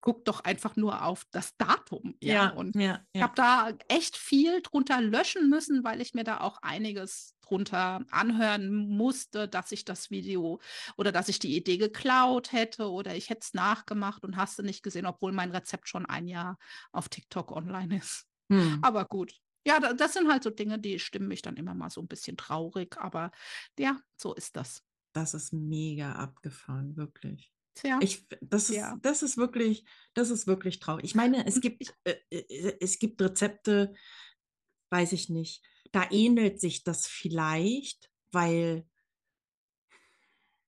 guckt doch einfach nur auf das Datum. Ja, ja und ja, ja. ich habe da echt viel drunter löschen müssen, weil ich mir da auch einiges drunter anhören musste, dass ich das Video oder dass ich die Idee geklaut hätte oder ich hätte es nachgemacht und hast du nicht gesehen, obwohl mein Rezept schon ein Jahr auf TikTok online ist. Hm. Aber gut, ja, das sind halt so Dinge, die stimmen mich dann immer mal so ein bisschen traurig, aber ja, so ist das. Das ist mega abgefahren, wirklich. Ja. Ich, das, ist, ja. das ist wirklich, das ist wirklich traurig. Ich meine, es gibt, äh, äh, äh, es gibt Rezepte, weiß ich nicht, da hm. ähnelt sich das vielleicht, weil.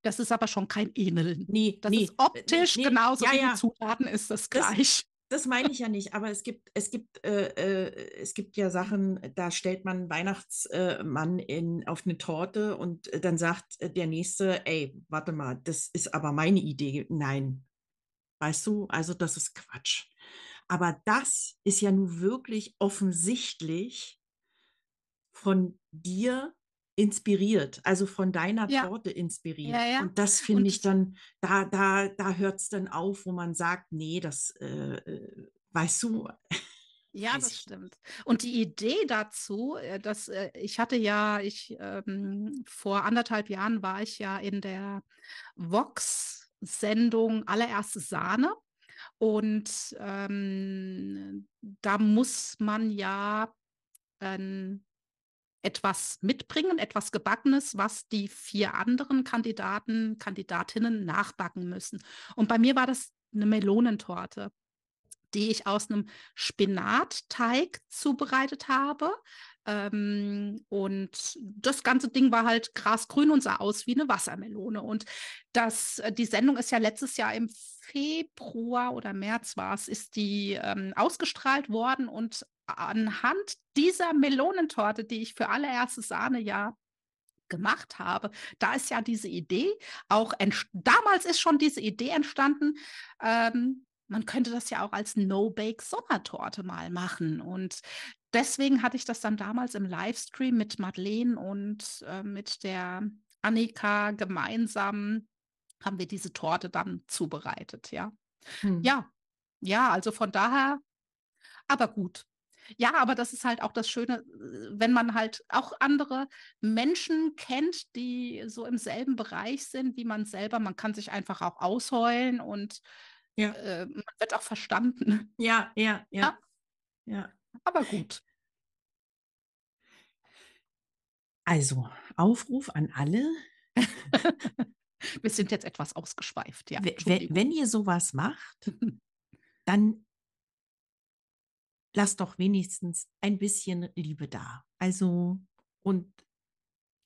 Das ist aber schon kein Ähneln. Nee, das nee, ist äh, optisch nee, genauso ja, wie ja. Zutaten ist das gleich das meine ich ja nicht, aber es gibt, es gibt, äh, äh, es gibt ja Sachen, da stellt man Weihnachtsmann äh, in, auf eine Torte und äh, dann sagt äh, der Nächste, ey, warte mal, das ist aber meine Idee. Nein. Weißt du, also das ist Quatsch. Aber das ist ja nun wirklich offensichtlich von dir inspiriert, also von deiner ja. Torte inspiriert. Ja, ja. Und das finde ich dann, da, da, da hört es dann auf, wo man sagt, nee, das äh, äh weißt du. Ja, das stimmt. Und die Idee dazu, äh, dass äh, ich hatte ja, ich ähm, vor anderthalb Jahren war ich ja in der Vox-Sendung Allererste Sahne. Und ähm, da muss man ja ein ähm, etwas mitbringen, etwas Gebackenes, was die vier anderen Kandidaten, Kandidatinnen nachbacken müssen. Und bei mir war das eine Melonentorte, die ich aus einem Spinatteig zubereitet habe. Ähm, und das ganze Ding war halt grasgrün und sah aus wie eine Wassermelone. Und das, äh, die Sendung ist ja letztes Jahr im Februar oder März war es, ist die ähm, ausgestrahlt worden und anhand dieser Melonentorte, die ich für allererstes Sahnejahr gemacht habe, da ist ja diese Idee auch damals ist schon diese Idee entstanden. Ähm, man könnte das ja auch als No-Bake-Sommertorte mal machen. Und deswegen hatte ich das dann damals im Livestream mit Madeleine und äh, mit der Annika gemeinsam haben wir diese Torte dann zubereitet, ja. Hm. Ja, ja, also von daher, aber gut, ja, aber das ist halt auch das Schöne, äh, wenn man halt auch andere Menschen kennt, die so im selben Bereich sind wie man selber. Man kann sich einfach auch ausheulen und ja. äh, man wird auch verstanden. Ja, ja, ja, ja. ja. Aber gut. Also, Aufruf an alle. Wir sind jetzt etwas ausgeschweift, ja. Wenn, wenn ihr sowas macht, dann lass doch wenigstens ein bisschen Liebe da. Also und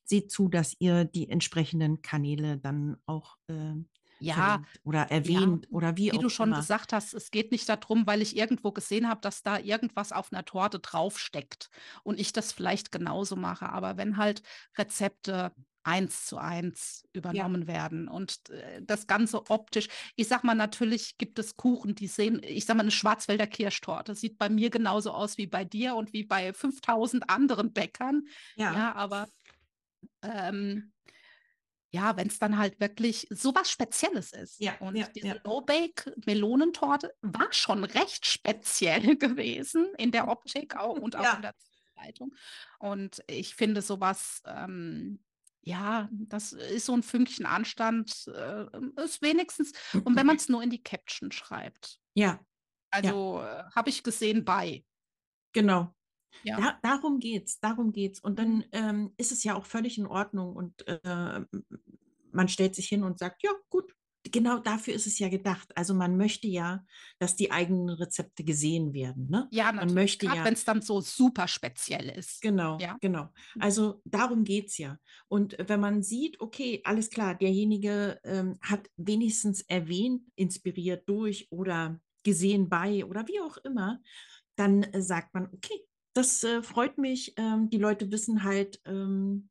seht zu, dass ihr die entsprechenden Kanäle dann auch äh, ja oder erwähnt ja, oder wie, wie auch du schon immer. gesagt hast, es geht nicht darum, weil ich irgendwo gesehen habe, dass da irgendwas auf einer Torte draufsteckt und ich das vielleicht genauso mache. Aber wenn halt Rezepte, eins zu eins übernommen ja. werden. Und äh, das Ganze optisch, ich sag mal, natürlich gibt es Kuchen, die sehen, ich sag mal, eine Schwarzwälder Kirschtorte sieht bei mir genauso aus wie bei dir und wie bei 5000 anderen Bäckern. Ja, ja aber ähm, ja, wenn es dann halt wirklich so was Spezielles ist. Ja, und ja, diese ja. No-Bake-Melonentorte war schon recht speziell gewesen in der Optik auch und auch ja. in der Zubereitung. Und ich finde sowas, ähm, ja, das ist so ein Fünkchen Anstand, äh, ist wenigstens. Hm, und wenn man es nur in die Caption schreibt. Ja. Also ja. Äh, habe ich gesehen bei. Genau. Ja. Da, darum geht's, darum geht's. Und dann ähm, ist es ja auch völlig in Ordnung und äh, man stellt sich hin und sagt, ja, gut, genau dafür ist es ja gedacht. Also man möchte ja, dass die eigenen Rezepte gesehen werden. Ne? Ja, natürlich. man möchte Grad, ja, wenn es dann so super speziell ist. Genau, ja? genau. Mhm. Also darum geht es ja. Und wenn man sieht, okay, alles klar, derjenige ähm, hat wenigstens erwähnt, inspiriert durch oder gesehen bei oder wie auch immer, dann äh, sagt man, okay, das äh, freut mich. Ähm, die Leute wissen halt, ähm,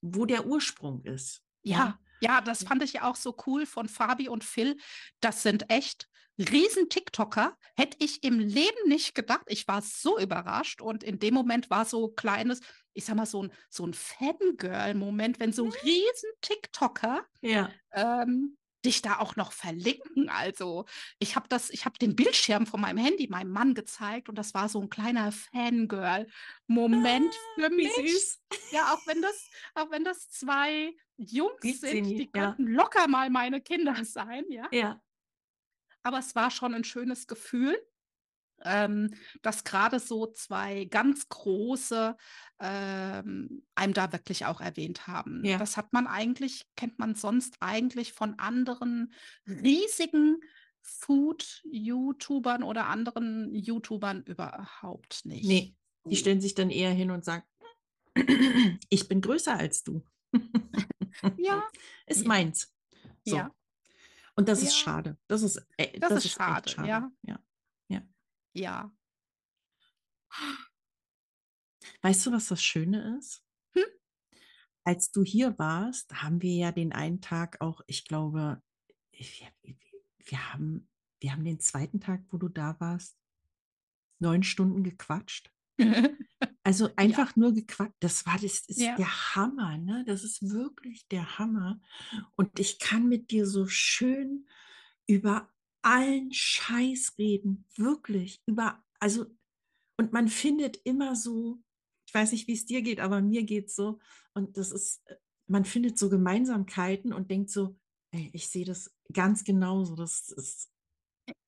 wo der Ursprung ist. ja. ja? Ja, das fand ich ja auch so cool von Fabi und Phil. Das sind echt riesen TikToker. Hätte ich im Leben nicht gedacht. Ich war so überrascht und in dem Moment war so kleines, ich sag mal so ein, so ein Fangirl-Moment, wenn so hm. riesen TikToker ja. ähm, dich da auch noch verlinken. Also ich habe das, ich habe den Bildschirm von meinem Handy meinem Mann gezeigt und das war so ein kleiner Fangirl-Moment ah, für mich. Süß. Ja, auch wenn das, auch wenn das zwei Jungs ich sind, die nicht, könnten locker mal meine Kinder sein, ja. Ja. Aber es war schon ein schönes Gefühl ähm, dass gerade so zwei ganz große ähm, einem da wirklich auch erwähnt haben. Ja. Das hat man eigentlich, kennt man sonst eigentlich von anderen riesigen Food-YouTubern oder anderen YouTubern überhaupt nicht. Nee, die hm. stellen sich dann eher hin und sagen, ich bin größer als du. ja. Ist meins. So. Ja. Und das ja. ist schade. Das ist, äh, das, das, ist, schade, schade. Ja. ja. Ja. Weißt du, was das Schöne ist? Hm? Als du hier warst, haben wir ja den einen Tag auch, ich glaube, wir, wir, haben, wir haben den zweiten Tag, wo du da warst, neun Stunden gequatscht. Also einfach ja. nur gequatscht. Das war das ist ja. der Hammer, ne? Das ist wirklich der Hammer. Und ich kann mit dir so schön über allen Scheiß reden, wirklich über, also, und man findet immer so, ich weiß nicht, wie es dir geht, aber mir geht es so, und das ist, äh, man findet so Gemeinsamkeiten und denkt so, ey, ich sehe das ganz genauso, das ist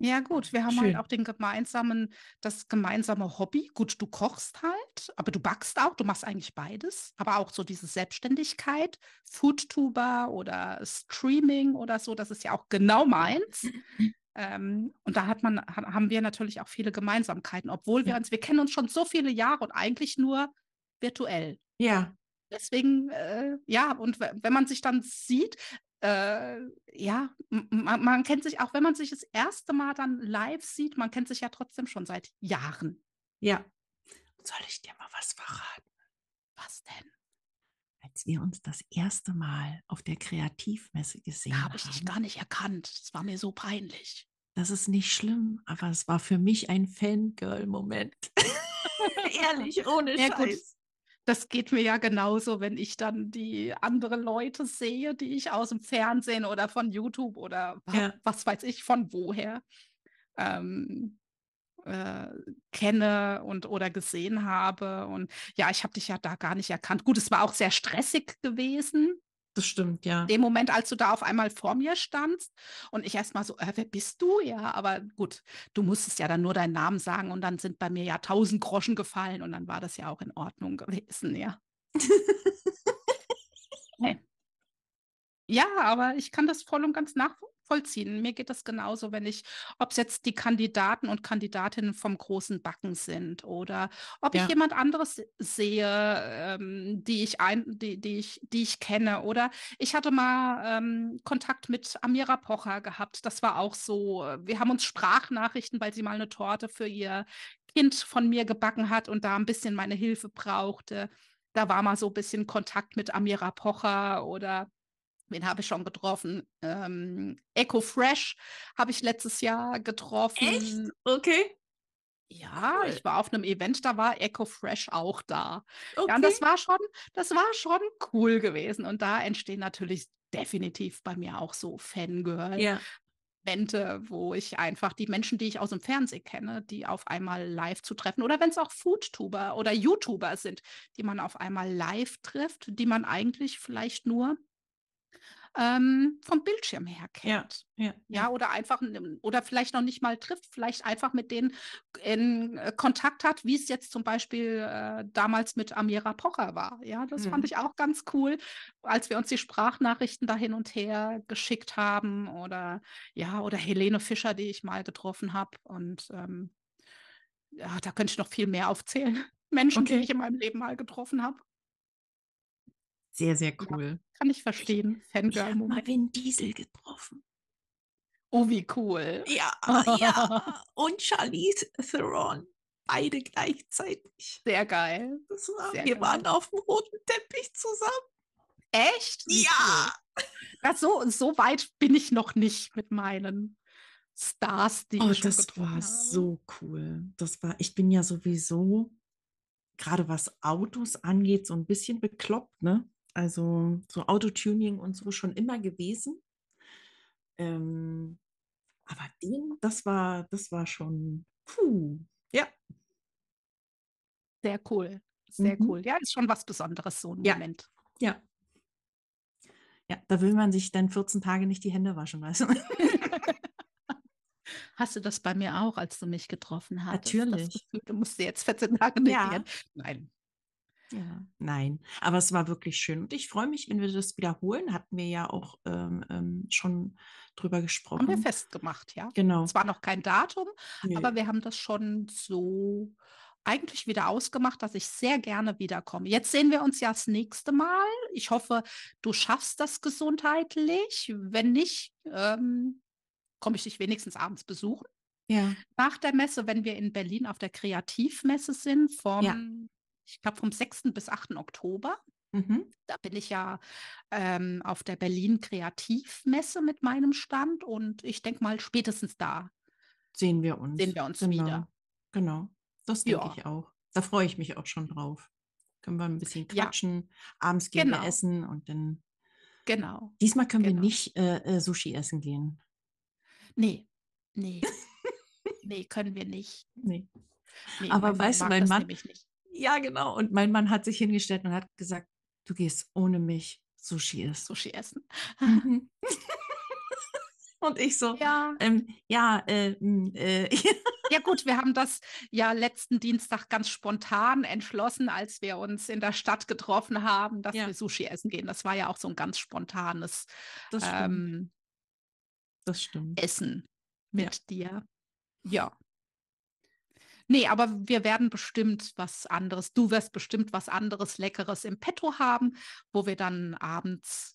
ja, gut, wir haben halt Schön. halt auch den gemeinsamen, das gemeinsame Hobby. Gut, du kochst halt, aber du backst auch, du machst eigentlich beides, aber auch so diese Selbstständigkeit, Foodtuber oder Streaming oder so, das ist ja auch genau meins. Ähm, und da hat man, ha haben wir natürlich auch viele Gemeinsamkeiten, obwohl wir uns, wir kennen uns schon so viele Jahre und eigentlich nur virtuell. Ja. Deswegen, äh, ja, und wenn man sich dann sieht, äh, ja, man, man kennt sich auch, wenn man sich das erste Mal dann live sieht, man kennt sich ja trotzdem schon seit Jahren. Ja. Soll ich dir mal was verraten? Was denn? als wir uns das erste Mal auf der Kreativmesse gesehen da hab haben. Habe ich dich gar nicht erkannt. Das war mir so peinlich das ist nicht schlimm, aber es war für mich ein Fangirl-Moment. Ehrlich, ohne ja, Scheiß. Gut. Das geht mir ja genauso, wenn ich dann die anderen Leute sehe, die ich aus dem Fernsehen oder von YouTube oder ja. was weiß ich von woher ähm, äh, kenne und oder gesehen habe. Und ja, ich habe dich ja da gar nicht erkannt. Gut, es war auch sehr stressig gewesen. Das stimmt, ja. Dem Moment, als du da auf einmal vor mir standst und ich erstmal so, äh, wer bist du? Ja, aber gut, du musstest ja dann nur deinen Namen sagen und dann sind bei mir ja tausend Groschen gefallen und dann war das ja auch in Ordnung gewesen, ja. nee. Ja, aber ich kann das voll und ganz nachvollziehen vollziehen. Mir geht das genauso, wenn ich, ob es jetzt die Kandidaten und Kandidatinnen vom großen Backen sind oder ob ja. ich jemand anderes sehe, ähm, die ich ein, die, die ich, die ich kenne. Oder ich hatte mal ähm, Kontakt mit Amira Pocher gehabt. Das war auch so. Äh, wir haben uns Sprachnachrichten, weil sie mal eine Torte für ihr Kind von mir gebacken hat und da ein bisschen meine Hilfe brauchte. Da war mal so ein bisschen Kontakt mit Amira Pocher oder Wen habe ich schon getroffen? Ähm, Echo Fresh habe ich letztes Jahr getroffen. Echt? Okay. Ja, cool. ich war auf einem Event, da war Echo Fresh auch da. Okay. Ja, und das war schon, das war schon cool gewesen. Und da entstehen natürlich definitiv bei mir auch so Fangirl. Ja. wo ich einfach die Menschen, die ich aus dem Fernsehen kenne, die auf einmal live zu treffen oder wenn es auch Foodtuber oder YouTuber sind, die man auf einmal live trifft, die man eigentlich vielleicht nur ähm, vom Bildschirm her kennt. Ja, ja, ja. oder einfach, oder vielleicht noch nicht mal trifft, vielleicht einfach mit denen in äh, Kontakt hat, wie es jetzt zum Beispiel äh, damals mit Amira Pocher war. Ja, das mhm. fand ich auch ganz cool, als wir uns die Sprachnachrichten da hin und her geschickt haben oder, ja, oder Helene Fischer, die ich mal getroffen habe und, ähm, ja, da könnte ich noch viel mehr aufzählen. Menschen, okay. die ich in meinem Leben mal getroffen habe. Sehr, sehr cool. kann ich verstehen. Fangirl-Moment. Vin Diesel getroffen. Oh, wie cool. Ja, ja. Und Charlize Theron. Beide gleichzeitig. Sehr geil. War, sehr wir geil. waren auf dem roten Teppich zusammen. Echt? Wie ja. so, so weit bin ich noch nicht mit meinen Stars, die oh, ich das war habe. so cool. Das war, ich bin ja sowieso gerade was Autos angeht so ein bisschen bekloppt, ne? Also so Autotuning und so schon immer gewesen. Ähm, aber den, das war, das war schon, puh, ja. Sehr cool, sehr mhm. cool. Ja, ist schon was Besonderes, so ein ja. Moment. Ja. Ja, da will man sich dann 14 Tage nicht die Hände waschen, weißt du? Hast du das bei mir auch, als du mich getroffen hast? Natürlich. Das Gefühl, du musst jetzt 14 Tage nicht ja. Nein, ja. Nein, aber es war wirklich schön und ich freue mich, wenn wir das wiederholen. Hatten wir ja auch ähm, ähm schon drüber gesprochen. Haben wir festgemacht, ja. Genau. Es war noch kein Datum, nee. aber wir haben das schon so eigentlich wieder ausgemacht, dass ich sehr gerne wiederkomme. Jetzt sehen wir uns ja das nächste Mal. Ich hoffe, du schaffst das gesundheitlich. Wenn nicht, ähm, komme ich dich wenigstens abends besuchen. Ja. Nach der Messe, wenn wir in Berlin auf der Kreativmesse sind, vom ja ich glaube, vom 6. bis 8. Oktober. Mhm. Da bin ich ja ähm, auf der Berlin Kreativmesse mit meinem Stand und ich denke mal, spätestens da sehen wir uns. Sehen wir uns genau. wieder. Genau, das denke ja. ich auch. Da freue ich mich auch schon drauf. Können wir ein bisschen quatschen, ja. abends gehen genau. wir essen und dann. Genau. Diesmal können genau. wir nicht äh, äh, Sushi essen gehen. Nee, nee. nee, können wir nicht. Nee. nee Aber also weißt du, mein Mann, ja, genau. Und mein Mann hat sich hingestellt und hat gesagt, du gehst ohne mich Sushi essen. Sushi essen. Mhm. und ich so, ja, ähm, ja, äh, hm, äh, ja gut, wir haben das ja letzten Dienstag ganz spontan entschlossen, als wir uns in der Stadt getroffen haben, dass ja. wir Sushi essen gehen. Das war ja auch so ein ganz spontanes das stimmt. Ähm, das stimmt. Essen mit ja. dir. Ja. Nee, aber wir werden bestimmt was anderes. Du wirst bestimmt was anderes Leckeres im Petto haben, wo wir dann abends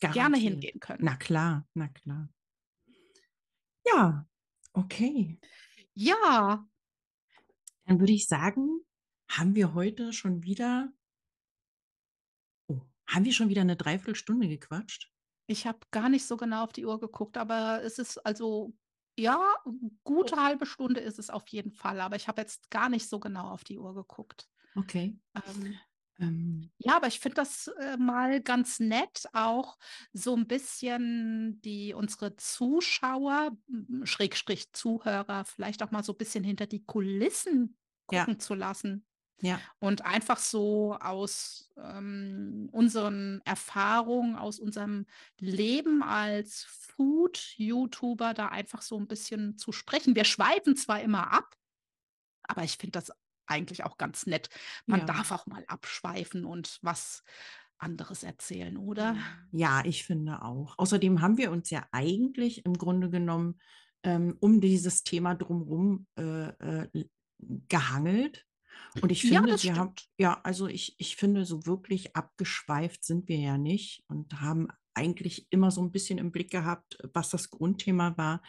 Garantiert. gerne hingehen können. Na klar, na klar. Ja, okay. Ja. Dann würde ich sagen, haben wir heute schon wieder, oh, haben wir schon wieder eine Dreiviertelstunde gequatscht? Ich habe gar nicht so genau auf die Uhr geguckt, aber es ist also ja, gute oh. halbe Stunde ist es auf jeden Fall, aber ich habe jetzt gar nicht so genau auf die Uhr geguckt. Okay. Ähm, ähm. Ja, aber ich finde das äh, mal ganz nett, auch so ein bisschen die unsere Zuschauer, Schrägstrich Zuhörer, vielleicht auch mal so ein bisschen hinter die Kulissen gucken ja. zu lassen. Ja. Und einfach so aus ähm, unseren Erfahrungen, aus unserem Leben als Food-YouTuber da einfach so ein bisschen zu sprechen. Wir schweifen zwar immer ab, aber ich finde das eigentlich auch ganz nett. Man ja. darf auch mal abschweifen und was anderes erzählen, oder? Ja, ich finde auch. Außerdem haben wir uns ja eigentlich im Grunde genommen ähm, um dieses Thema drumherum äh, äh, gehangelt und ich finde, ja, wir haben, ja, also ich, ich finde, so wirklich abgeschweift sind wir ja nicht und haben eigentlich immer so ein bisschen im Blick gehabt, was das Grundthema war.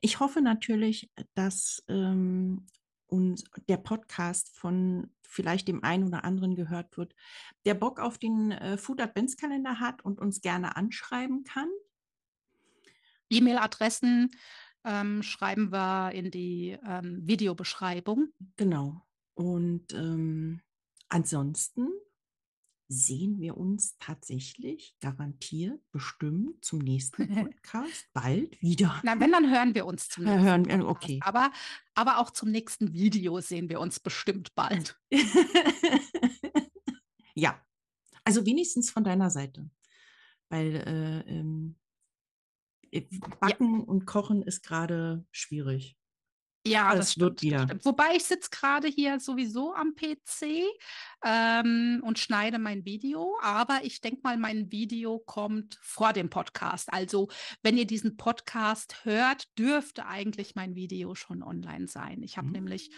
Ich hoffe natürlich, dass ähm, und der Podcast von vielleicht dem einen oder anderen gehört wird, der Bock auf den äh, Food Adventskalender hat und uns gerne anschreiben kann. E-Mail-Adressen ähm, schreiben wir in die ähm, Videobeschreibung. Genau. Und ähm, ansonsten sehen wir uns tatsächlich garantiert bestimmt zum nächsten Podcast bald wieder. Na, wenn, dann hören wir uns zum nächsten hören, Podcast. Okay. Aber, aber auch zum nächsten Video sehen wir uns bestimmt bald. ja, also wenigstens von deiner Seite, weil äh, ähm, äh, Backen ja. und Kochen ist gerade schwierig. Ja, also, das, das stimmt, wird wieder. Stimmt. Wobei ich sitze gerade hier sowieso am PC ähm, und schneide mein Video, aber ich denke mal, mein Video kommt vor dem Podcast. Also wenn ihr diesen Podcast hört, dürfte eigentlich mein Video schon online sein. Ich habe mhm. nämlich, hm.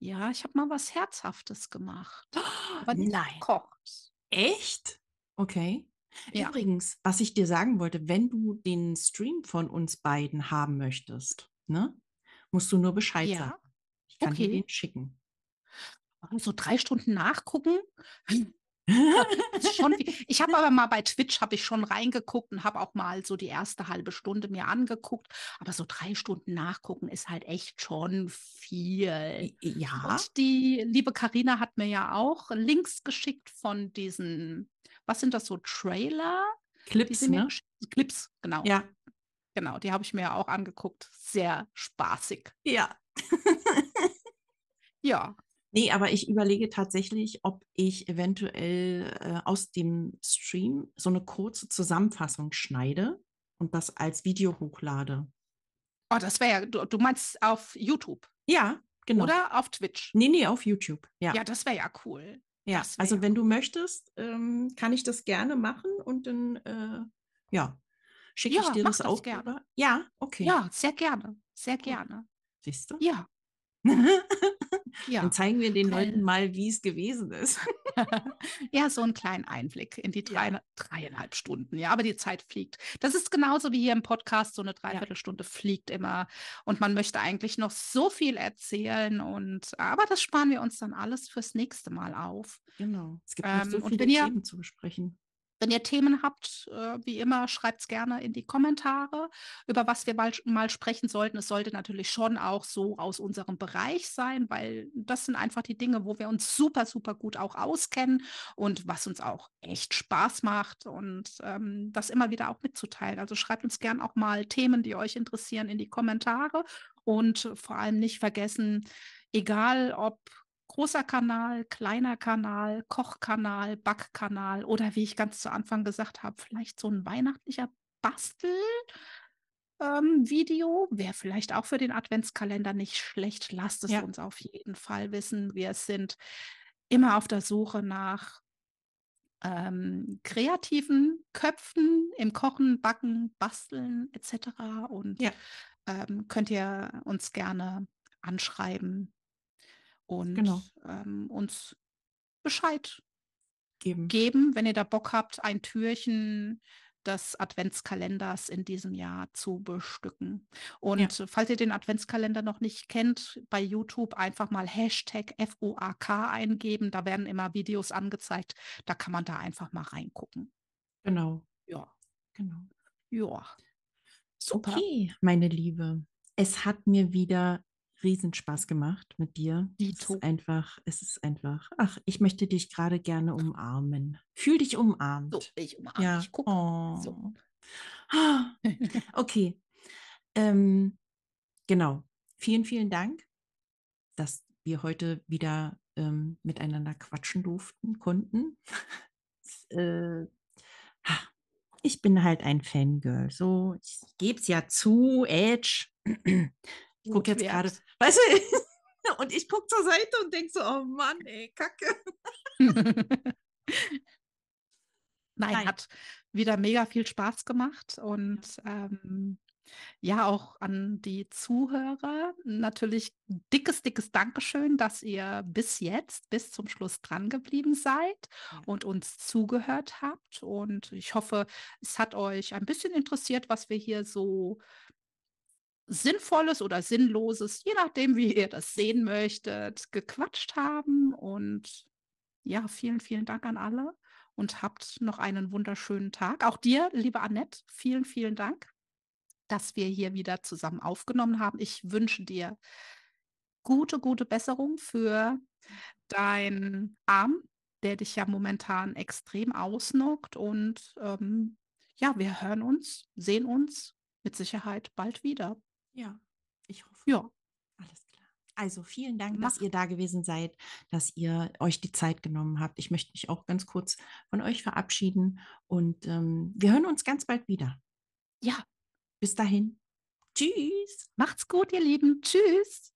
ja, ich habe mal was Herzhaftes gemacht. Oh, Nein. Kocht. Echt? Okay. Ja. Übrigens, was ich dir sagen wollte, wenn du den Stream von uns beiden haben möchtest, ne? Musst du nur Bescheid ja. sagen. Ich kann okay. dir den schicken. So drei Stunden nachgucken. schon, ich habe aber mal bei Twitch habe ich schon reingeguckt und habe auch mal so die erste halbe Stunde mir angeguckt. Aber so drei Stunden nachgucken ist halt echt schon viel. Ja. Und die liebe Karina hat mir ja auch Links geschickt von diesen, was sind das so Trailer? Clips, ne? Clips, genau. Ja. Genau, die habe ich mir auch angeguckt. Sehr spaßig. Ja. ja. Nee, aber ich überlege tatsächlich, ob ich eventuell äh, aus dem Stream so eine kurze Zusammenfassung schneide und das als Video hochlade. Oh, das wäre ja, du, du meinst auf YouTube. Ja, genau. Oder auf Twitch. Nee, nee, auf YouTube. Ja, ja das wäre ja cool. Ja, also wenn du möchtest, ähm, kann ich das gerne machen und dann, äh, ja, Schicke ja, ich dir das auch? Gerne. Oder? Ja, okay. Ja, sehr gerne. Sehr oh, gerne. Siehst du? Ja. ja. Dann zeigen wir den Leuten mal, wie es gewesen ist. ja, so einen kleinen Einblick in die drei, ja. dreieinhalb Stunden. Ja, aber die Zeit fliegt. Das ist genauso wie hier im Podcast, so eine Dreiviertelstunde ja. fliegt immer. Und man möchte eigentlich noch so viel erzählen. Und aber das sparen wir uns dann alles fürs nächste Mal auf. Genau. Es gibt ähm, noch so ähm, viele Themen ihr, zu besprechen. Wenn ihr Themen habt, äh, wie immer, schreibt es gerne in die Kommentare, über was wir mal, mal sprechen sollten. Es sollte natürlich schon auch so aus unserem Bereich sein, weil das sind einfach die Dinge, wo wir uns super, super gut auch auskennen und was uns auch echt Spaß macht und ähm, das immer wieder auch mitzuteilen. Also schreibt uns gerne auch mal Themen, die euch interessieren, in die Kommentare und vor allem nicht vergessen, egal ob großer Kanal, kleiner Kanal, Kochkanal, Backkanal oder wie ich ganz zu Anfang gesagt habe, vielleicht so ein weihnachtlicher Bastel. Ähm, Video wäre vielleicht auch für den Adventskalender nicht schlecht. Lasst es ja. uns auf jeden Fall wissen. Wir sind immer auf der Suche nach ähm, kreativen Köpfen im Kochen, Backen, Basteln etc. Und ja. ähm, könnt ihr uns gerne anschreiben und genau. ähm, uns Bescheid geben. geben, wenn ihr da Bock habt, ein Türchen des Adventskalenders in diesem Jahr zu bestücken. Und ja. falls ihr den Adventskalender noch nicht kennt, bei YouTube einfach mal Hashtag FOAK eingeben. Da werden immer Videos angezeigt. Da kann man da einfach mal reingucken. Genau. Ja. Genau. Ja. Super. Okay, meine Liebe. Es hat mir wieder Riesenspaß gemacht mit dir. Dito. Es ist einfach, es ist einfach. Ach, ich möchte dich gerade gerne umarmen. Fühl dich umarmt. So, ich umarme. Ja. Ich gucke. Oh. So. Okay. ähm, genau. Vielen, vielen Dank, dass wir heute wieder ähm, miteinander quatschen durften, konnten. äh, ich bin halt ein Fangirl. So, ich gebe es ja zu, Edge. Ich gucke jetzt gerade, weißt du, und ich gucke zur Seite und denke so, oh Mann, ey, Kacke. Nein, Nein, hat wieder mega viel Spaß gemacht und ähm, ja, auch an die Zuhörer natürlich dickes, dickes Dankeschön, dass ihr bis jetzt, bis zum Schluss dran geblieben seid und uns zugehört habt. Und ich hoffe, es hat euch ein bisschen interessiert, was wir hier so Sinnvolles oder Sinnloses, je nachdem, wie ihr das sehen möchtet, gequatscht haben. Und ja, vielen, vielen Dank an alle und habt noch einen wunderschönen Tag. Auch dir, liebe Annette, vielen, vielen Dank, dass wir hier wieder zusammen aufgenommen haben. Ich wünsche dir gute, gute Besserung für deinen Arm, der dich ja momentan extrem ausnockt. Und ähm, ja, wir hören uns, sehen uns mit Sicherheit bald wieder. Ja, ich hoffe. Ja. Alles klar. Also vielen Dank, Mach. dass ihr da gewesen seid, dass ihr euch die Zeit genommen habt. Ich möchte mich auch ganz kurz von euch verabschieden und ähm, wir hören uns ganz bald wieder. Ja. Bis dahin. Tschüss. Macht's gut, ihr Lieben. Tschüss.